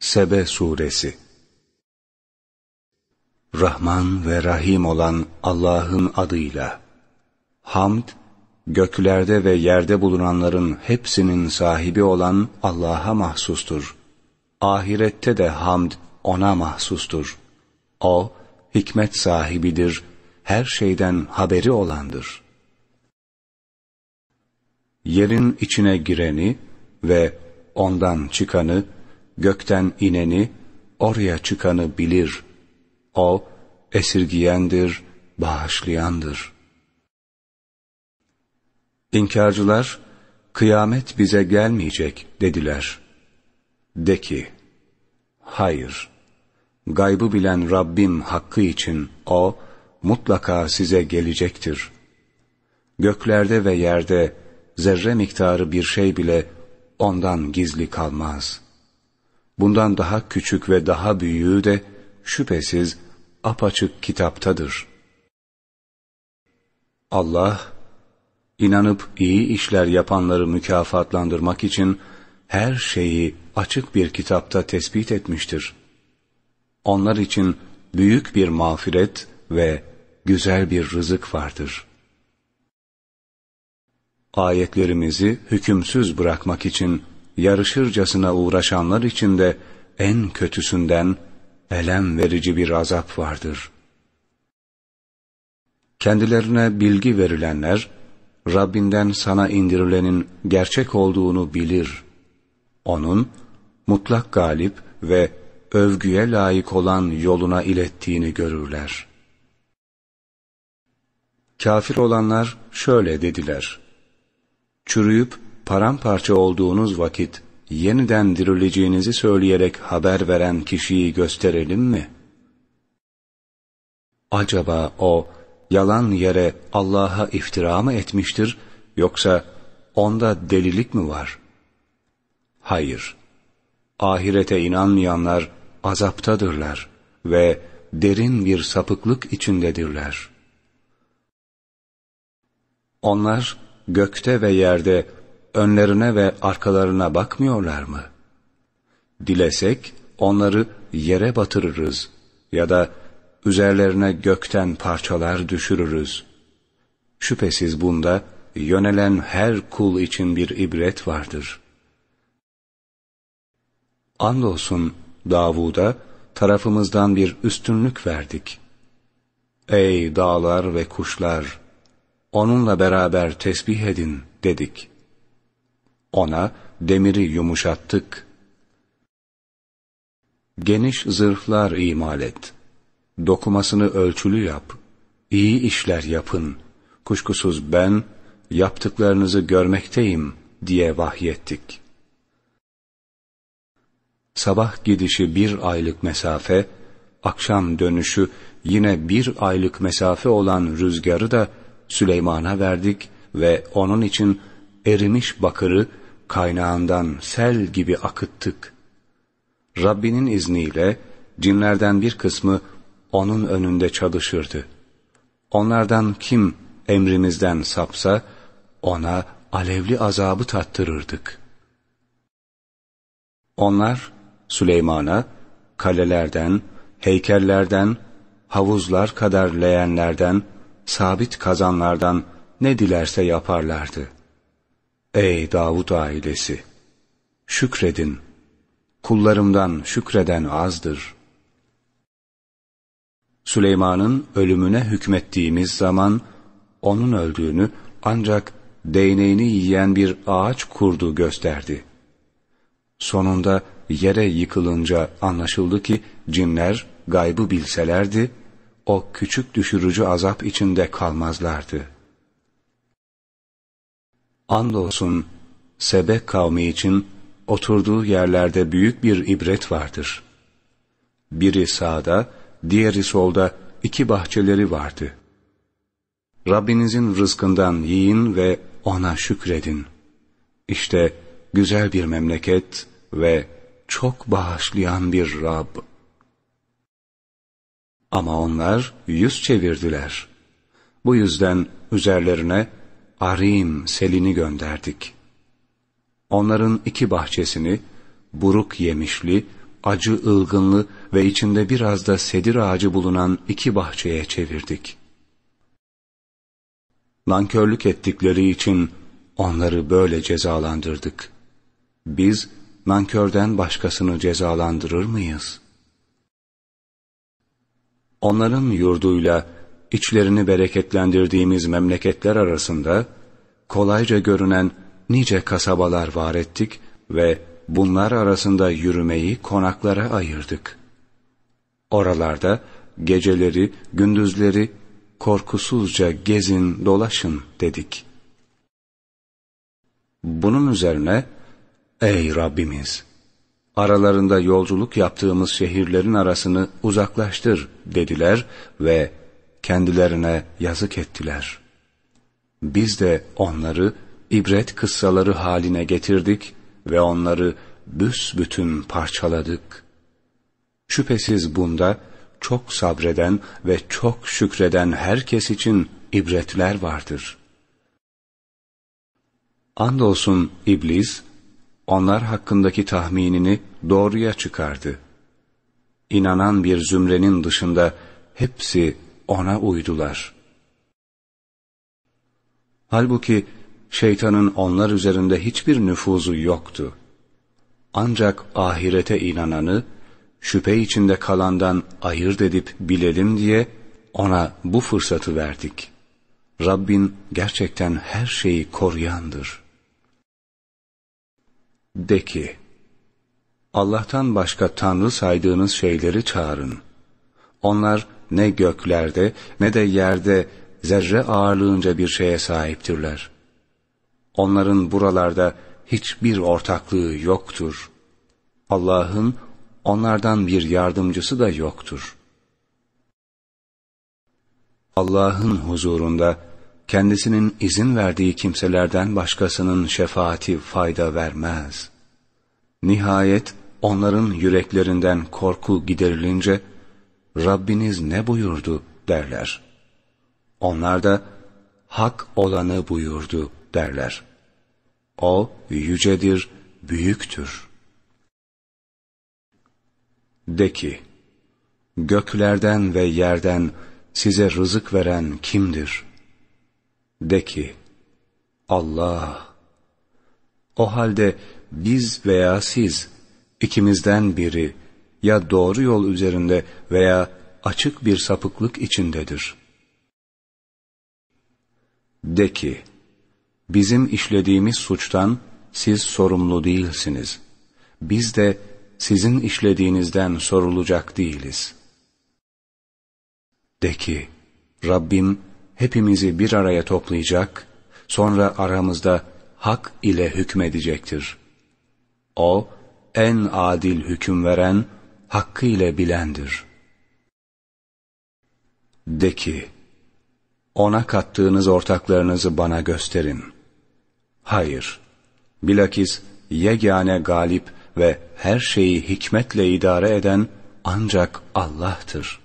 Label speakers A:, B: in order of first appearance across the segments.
A: Sebe Suresi Rahman ve Rahim olan Allah'ın adıyla Hamd, göklerde ve yerde bulunanların hepsinin sahibi olan Allah'a mahsustur. Ahirette de hamd O'na mahsustur. O, hikmet sahibidir, her şeyden haberi olandır. Yerin içine gireni ve ondan çıkanı, gökten ineni, oraya çıkanı bilir. O, esirgiyendir, bağışlayandır. İnkarcılar, kıyamet bize gelmeyecek dediler. De ki, hayır, gaybı bilen Rabbim hakkı için O, mutlaka size gelecektir. Göklerde ve yerde, zerre miktarı bir şey bile ondan gizli kalmaz.'' Bundan daha küçük ve daha büyüğü de şüphesiz apaçık kitaptadır. Allah, inanıp iyi işler yapanları mükafatlandırmak için her şeyi açık bir kitapta tespit etmiştir. Onlar için büyük bir mağfiret ve güzel bir rızık vardır. Ayetlerimizi hükümsüz bırakmak için yarışırcasına uğraşanlar için de en kötüsünden elem verici bir azap vardır. Kendilerine bilgi verilenler, Rabbinden sana indirilenin gerçek olduğunu bilir. Onun, mutlak galip ve övgüye layık olan yoluna ilettiğini görürler. Kafir olanlar şöyle dediler. Çürüyüp paramparça olduğunuz vakit yeniden dirileceğinizi söyleyerek haber veren kişiyi gösterelim mi? Acaba o yalan yere Allah'a iftira mı etmiştir yoksa onda delilik mi var? Hayır. Ahirete inanmayanlar azaptadırlar ve derin bir sapıklık içindedirler. Onlar gökte ve yerde önlerine ve arkalarına bakmıyorlar mı? Dilesek onları yere batırırız ya da üzerlerine gökten parçalar düşürürüz. Şüphesiz bunda yönelen her kul için bir ibret vardır. Andolsun Davud'a tarafımızdan bir üstünlük verdik. Ey dağlar ve kuşlar! Onunla beraber tesbih edin dedik.'' Ona demiri yumuşattık. Geniş zırhlar imal et. Dokumasını ölçülü yap. İyi işler yapın. Kuşkusuz ben yaptıklarınızı görmekteyim diye vahyettik. Sabah gidişi bir aylık mesafe, akşam dönüşü yine bir aylık mesafe olan rüzgarı da Süleyman'a verdik ve onun için erimiş bakırı kaynağından sel gibi akıttık. Rabbinin izniyle cinlerden bir kısmı onun önünde çalışırdı. Onlardan kim emrimizden sapsa ona alevli azabı tattırırdık. Onlar Süleyman'a kalelerden, heykellerden, havuzlar kadar leyenlerden sabit kazanlardan ne dilerse yaparlardı.'' Ey Davud ailesi! Şükredin! Kullarımdan şükreden azdır. Süleyman'ın ölümüne hükmettiğimiz zaman, onun öldüğünü ancak değneğini yiyen bir ağaç kurdu gösterdi. Sonunda yere yıkılınca anlaşıldı ki cinler gaybı bilselerdi, o küçük düşürücü azap içinde kalmazlardı.'' Andolsun Sebek kavmi için oturduğu yerlerde büyük bir ibret vardır. Biri sağda, diğeri solda iki bahçeleri vardı. Rabbinizin rızkından yiyin ve ona şükredin. İşte güzel bir memleket ve çok bağışlayan bir Rab. Ama onlar yüz çevirdiler. Bu yüzden üzerlerine Arim selini gönderdik. Onların iki bahçesini buruk yemişli, acı ılgınlı ve içinde biraz da sedir ağacı bulunan iki bahçeye çevirdik. Nankörlük ettikleri için onları böyle cezalandırdık. Biz nankörden başkasını cezalandırır mıyız? Onların yurduyla içlerini bereketlendirdiğimiz memleketler arasında kolayca görünen nice kasabalar var ettik ve bunlar arasında yürümeyi konaklara ayırdık. Oralarda geceleri, gündüzleri korkusuzca gezin, dolaşın dedik. Bunun üzerine, ey Rabbimiz! Aralarında yolculuk yaptığımız şehirlerin arasını uzaklaştır dediler ve kendilerine yazık ettiler. Biz de onları ibret kıssaları haline getirdik ve onları büsbütün parçaladık. Şüphesiz bunda çok sabreden ve çok şükreden herkes için ibretler vardır. Andolsun iblis, onlar hakkındaki tahminini doğruya çıkardı. İnanan bir zümrenin dışında hepsi ona uydular. Halbuki şeytanın onlar üzerinde hiçbir nüfuzu yoktu. Ancak ahirete inananı, şüphe içinde kalandan ayırt edip bilelim diye ona bu fırsatı verdik. Rabbin gerçekten her şeyi koruyandır. De ki, Allah'tan başka Tanrı saydığınız şeyleri çağırın. Onlar ne göklerde ne de yerde zerre ağırlığınca bir şeye sahiptirler. Onların buralarda hiçbir ortaklığı yoktur. Allah'ın onlardan bir yardımcısı da yoktur. Allah'ın huzurunda kendisinin izin verdiği kimselerden başkasının şefaati fayda vermez. Nihayet onların yüreklerinden korku giderilince, Rabbiniz ne buyurdu derler. Onlar da hak olanı buyurdu derler. O yücedir, büyüktür. De ki, göklerden ve yerden size rızık veren kimdir? De ki, Allah. O halde biz veya siz, ikimizden biri, ya doğru yol üzerinde veya açık bir sapıklık içindedir. De ki, bizim işlediğimiz suçtan siz sorumlu değilsiniz. Biz de sizin işlediğinizden sorulacak değiliz. De ki, Rabbim hepimizi bir araya toplayacak, sonra aramızda hak ile hükmedecektir. O, en adil hüküm veren hakkıyla bilendir. De ki, ona kattığınız ortaklarınızı bana gösterin. Hayır, bilakis yegane galip ve her şeyi hikmetle idare eden ancak Allah'tır.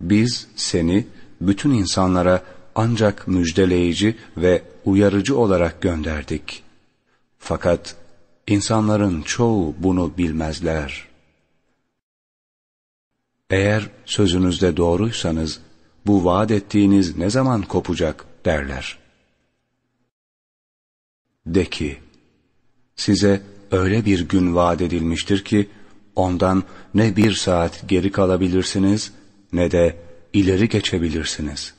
A: Biz seni bütün insanlara ancak müjdeleyici ve uyarıcı olarak gönderdik. Fakat İnsanların çoğu bunu bilmezler. Eğer sözünüzde doğruysanız, bu vaat ettiğiniz ne zaman kopacak derler. De ki, size öyle bir gün vaat edilmiştir ki, ondan ne bir saat geri kalabilirsiniz, ne de ileri geçebilirsiniz.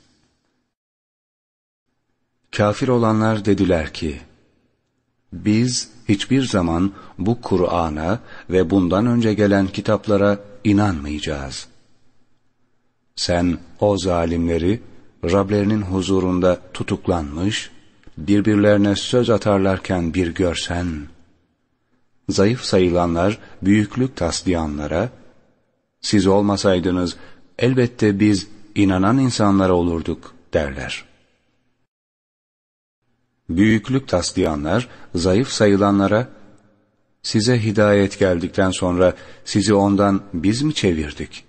A: Kafir olanlar dediler ki, biz hiçbir zaman bu Kur'an'a ve bundan önce gelen kitaplara inanmayacağız. Sen o zalimleri Rablerinin huzurunda tutuklanmış, birbirlerine söz atarlarken bir görsen, zayıf sayılanlar büyüklük taslayanlara, siz olmasaydınız elbette biz inanan insanlara olurduk derler. Büyüklük taslayanlar, zayıf sayılanlara, size hidayet geldikten sonra sizi ondan biz mi çevirdik?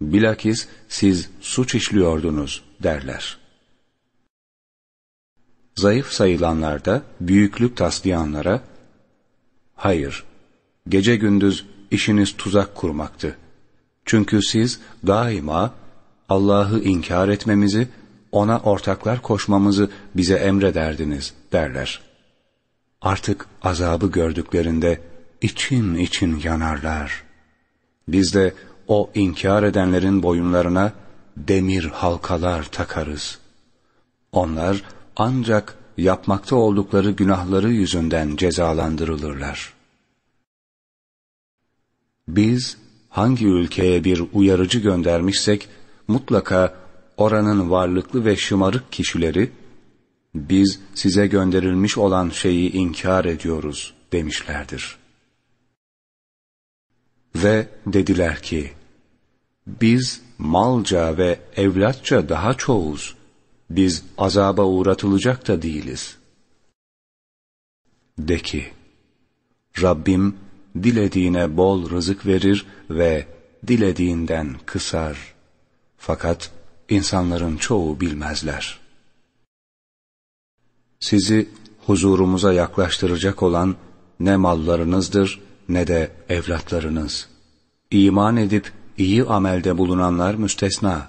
A: Bilakis siz suç işliyordunuz derler. Zayıf sayılanlarda, büyüklük taslayanlara, hayır, gece gündüz işiniz tuzak kurmaktı. Çünkü siz daima Allah'ı inkar etmemizi ona ortaklar koşmamızı bize emrederdiniz derler. Artık azabı gördüklerinde için için yanarlar. Biz de o inkar edenlerin boyunlarına demir halkalar takarız. Onlar ancak yapmakta oldukları günahları yüzünden cezalandırılırlar. Biz hangi ülkeye bir uyarıcı göndermişsek mutlaka oranın varlıklı ve şımarık kişileri, biz size gönderilmiş olan şeyi inkar ediyoruz demişlerdir. Ve dediler ki, biz malca ve evlatça daha çoğuz. Biz azaba uğratılacak da değiliz. De ki, Rabbim dilediğine bol rızık verir ve dilediğinden kısar. Fakat insanların çoğu bilmezler. Sizi huzurumuza yaklaştıracak olan ne mallarınızdır ne de evlatlarınız. İman edip iyi amelde bulunanlar müstesna.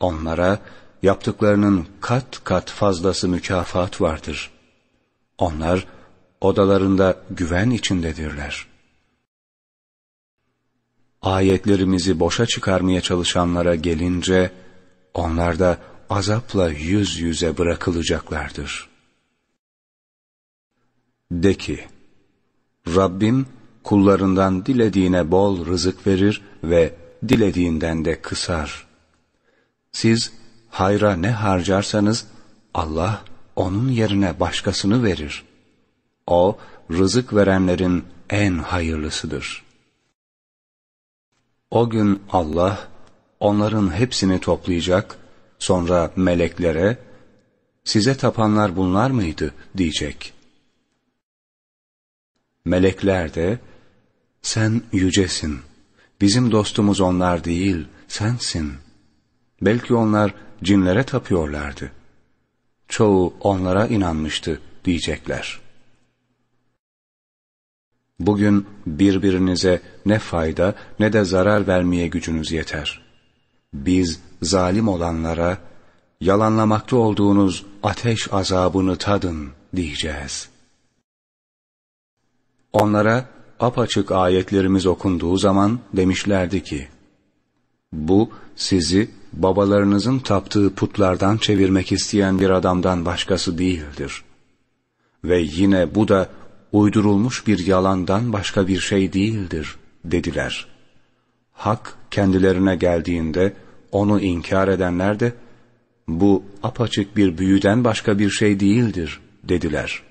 A: Onlara yaptıklarının kat kat fazlası mükafat vardır. Onlar odalarında güven içindedirler. Ayetlerimizi boşa çıkarmaya çalışanlara gelince, onlar da azapla yüz yüze bırakılacaklardır. De ki, Rabbim kullarından dilediğine bol rızık verir ve dilediğinden de kısar. Siz hayra ne harcarsanız Allah onun yerine başkasını verir. O rızık verenlerin en hayırlısıdır. O gün Allah onların hepsini toplayacak, sonra meleklere, size tapanlar bunlar mıydı diyecek. Melekler de, sen yücesin, bizim dostumuz onlar değil, sensin. Belki onlar cinlere tapıyorlardı. Çoğu onlara inanmıştı diyecekler. Bugün birbirinize ne fayda ne de zarar vermeye gücünüz yeter.'' Biz zalim olanlara yalanlamakta olduğunuz ateş azabını tadın diyeceğiz. Onlara apaçık ayetlerimiz okunduğu zaman demişlerdi ki, bu sizi babalarınızın taptığı putlardan çevirmek isteyen bir adamdan başkası değildir. Ve yine bu da uydurulmuş bir yalandan başka bir şey değildir dediler.'' Hak kendilerine geldiğinde onu inkar edenler de bu apaçık bir büyüden başka bir şey değildir dediler.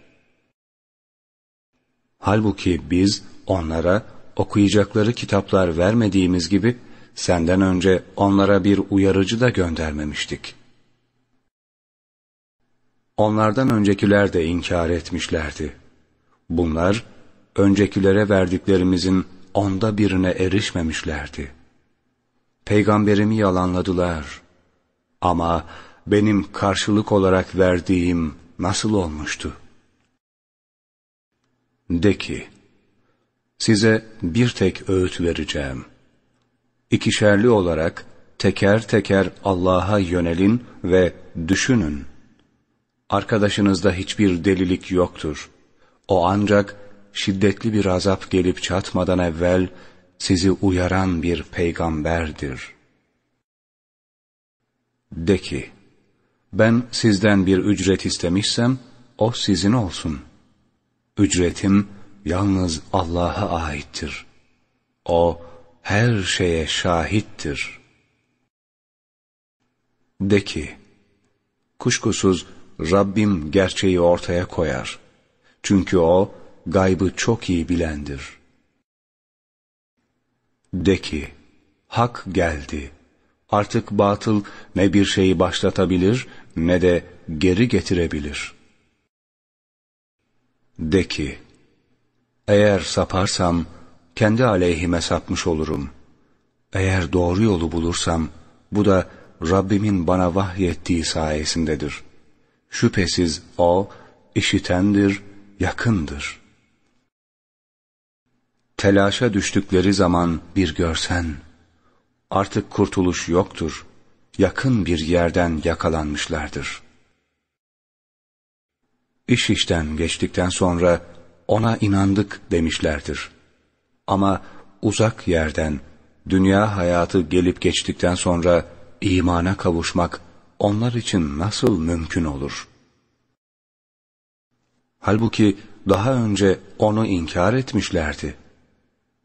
A: Halbuki biz onlara okuyacakları kitaplar vermediğimiz gibi senden önce onlara bir uyarıcı da göndermemiştik. Onlardan öncekiler de inkar etmişlerdi. Bunlar öncekilere verdiklerimizin onda birine erişmemişlerdi. Peygamberimi yalanladılar. Ama benim karşılık olarak verdiğim nasıl olmuştu? De ki, size bir tek öğüt vereceğim. İkişerli olarak teker teker Allah'a yönelin ve düşünün. Arkadaşınızda hiçbir delilik yoktur. O ancak şiddetli bir azap gelip çatmadan evvel sizi uyaran bir peygamberdir. De ki, ben sizden bir ücret istemişsem, o sizin olsun. Ücretim yalnız Allah'a aittir. O her şeye şahittir. De ki, kuşkusuz Rabbim gerçeği ortaya koyar. Çünkü O, gaybı çok iyi bilendir. De ki, hak geldi. Artık batıl ne bir şeyi başlatabilir ne de geri getirebilir. De ki, eğer saparsam kendi aleyhime sapmış olurum. Eğer doğru yolu bulursam bu da Rabbimin bana vahyettiği sayesindedir. Şüphesiz O işitendir, yakındır.'' Telaşa düştükleri zaman bir görsen, artık kurtuluş yoktur, yakın bir yerden yakalanmışlardır. İş işten geçtikten sonra ona inandık demişlerdir. Ama uzak yerden, dünya hayatı gelip geçtikten sonra imana kavuşmak onlar için nasıl mümkün olur? Halbuki daha önce onu inkar etmişlerdi.''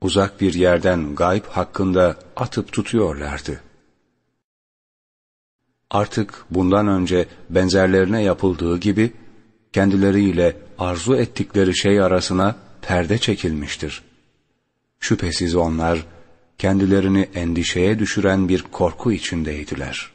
A: uzak bir yerden gayb hakkında atıp tutuyorlardı. Artık bundan önce benzerlerine yapıldığı gibi kendileriyle arzu ettikleri şey arasına perde çekilmiştir. Şüphesiz onlar kendilerini endişeye düşüren bir korku içindeydiler.''